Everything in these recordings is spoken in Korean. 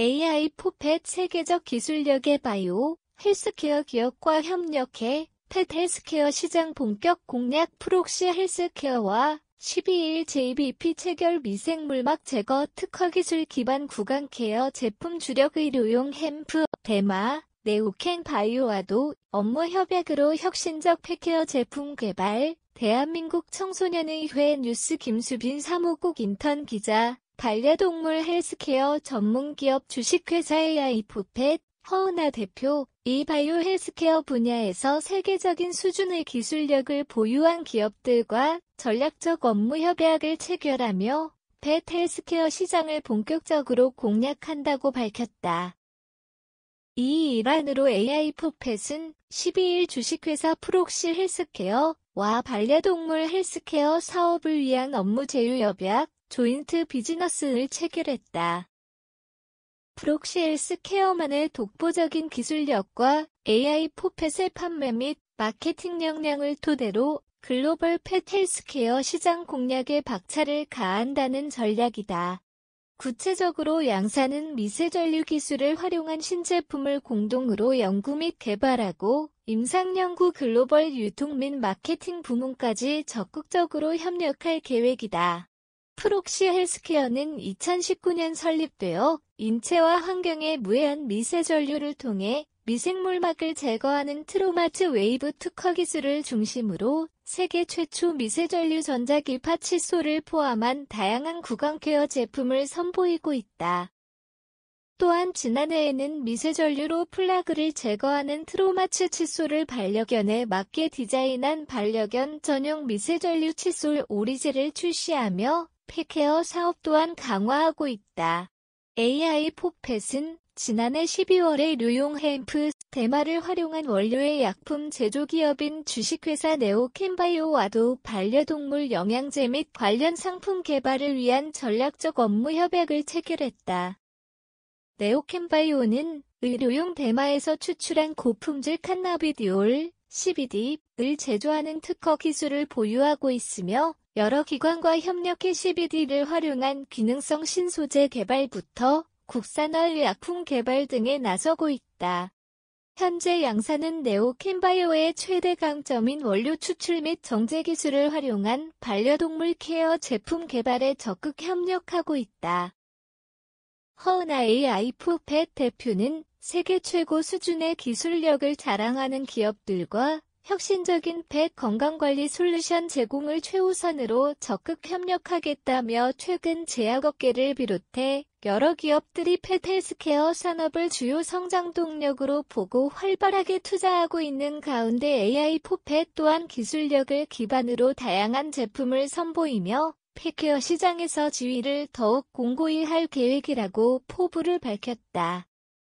AI 포펫 세계적 기술력의 바이오 헬스케어 기업과 협력해 펫 헬스케어 시장 본격 공략 프록시 헬스케어와 12일 JBP 체결 미생물막 제거 특허 기술 기반 구강 케어 제품 주력 의료용 햄프, 대마, 네오캔 바이오와도 업무 협약으로 혁신적 팩케어 제품 개발, 대한민국 청소년의회 뉴스 김수빈 사무국 인턴 기자 반려동물 헬스케어 전문기업 주식회사 AI 이포펫 허은아 대표, 이 바이오 헬스케어 분야에서 세계적인 수준의 기술력을 보유한 기업들과 전략적 업무 협약을 체결하며 펫 헬스케어 시장을 본격적으로 공략한다고 밝혔다. 이 일환으로 AI 포펫은 12일 주식회사 프록시 헬스케어와 반려동물 헬스케어 사업을 위한 업무 제휴 협약, 조인트 비즈너스를 체결했다. 브록시엘스 케어만의 독보적인 기술력과 AI 포펫의 판매 및 마케팅 역량을 토대로 글로벌 페텔스케어 시장 공략에 박차를 가한다는 전략이다. 구체적으로 양사는 미세전류 기술을 활용한 신제품을 공동으로 연구 및 개발하고 임상연구 글로벌 유통 및 마케팅 부문까지 적극적으로 협력할 계획이다. 프록시 헬스케어는 2019년 설립되어 인체와 환경의 무해한 미세 전류를 통해 미생물막을 제거하는 트로마트 웨이브 특허 기술을 중심으로 세계 최초 미세전류 전자기파 칫솔을 포함한 다양한 구강케어 제품을 선보이고 있다. 또한 지난해에는 미세전류로 플라그를 제거하는 트로마츠 칫솔을 반려견에 맞게 디자인한 반려견 전용 미세전류 칫솔 오리제를 출시하며 팩케어 사업 또한 강화하고 있다. AI 포펫은 지난해 12월에 류용 햄프 대마를 활용한 원료의 약품 제조기업인 주식회사 네오캔바이오와도 반려동물 영양제 및 관련 상품 개발을 위한 전략적 업무 협약을 체결했다. 네오캔바이오는 의료용 대마에서 추출한 고품질 칸나비디올, CBD을 제조하는 특허 기술을 보유하고 있으며 여러 기관과 협력해 CBD를 활용한 기능성 신소재 개발부터 국산화 의약품 개발 등에 나서고 있다. 현재 양산은 네오캔바이오의 최대 강점인 원료 추출 및 정제 기술을 활용한 반려동물 케어 제품 개발에 적극 협력하고 있다. 허은아 AI4팻 대표는 세계 최고 수준의 기술력을 자랑하는 기업들과 혁신적인 백 건강관리 솔루션 제공을 최우선으로 적극 협력하겠다며 최근 제약업계를 비롯해 여러 기업들이 페텔스케어 산업을 주요 성장 동력으로 보고 활발하게 투자하고 있는 가운데 AI 포펫 또한 기술력을 기반으로 다양한 제품을 선보이며 페케어 시장에서 지위를 더욱 공고히 할 계획이라고 포부를 밝혔다.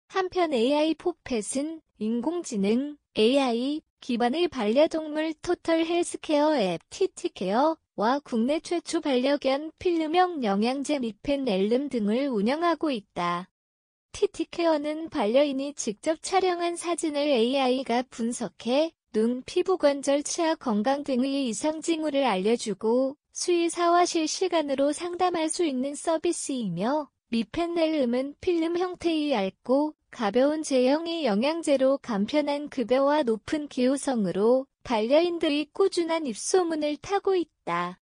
한편 AI 포펫은 인공지능, AI, 기반의 반려동물 토털 헬스케어 앱티티케어와 국내 최초 반려견 필름형 영양제 미펜엘름 등을 운영하고 있다. 티티케어는 반려인이 직접 촬영한 사진을 AI가 분석해 눈, 피부 관절, 치아 건강 등의 이상 징후를 알려주고 수의사와 실시간으로 상담할 수 있는 서비스이며 미펜엘름은 필름 형태의 얇고 가벼운 제형이 영양제로 간편한 급여와 높은 기호성으로 반려인들이 꾸준한 입소문을 타고 있다.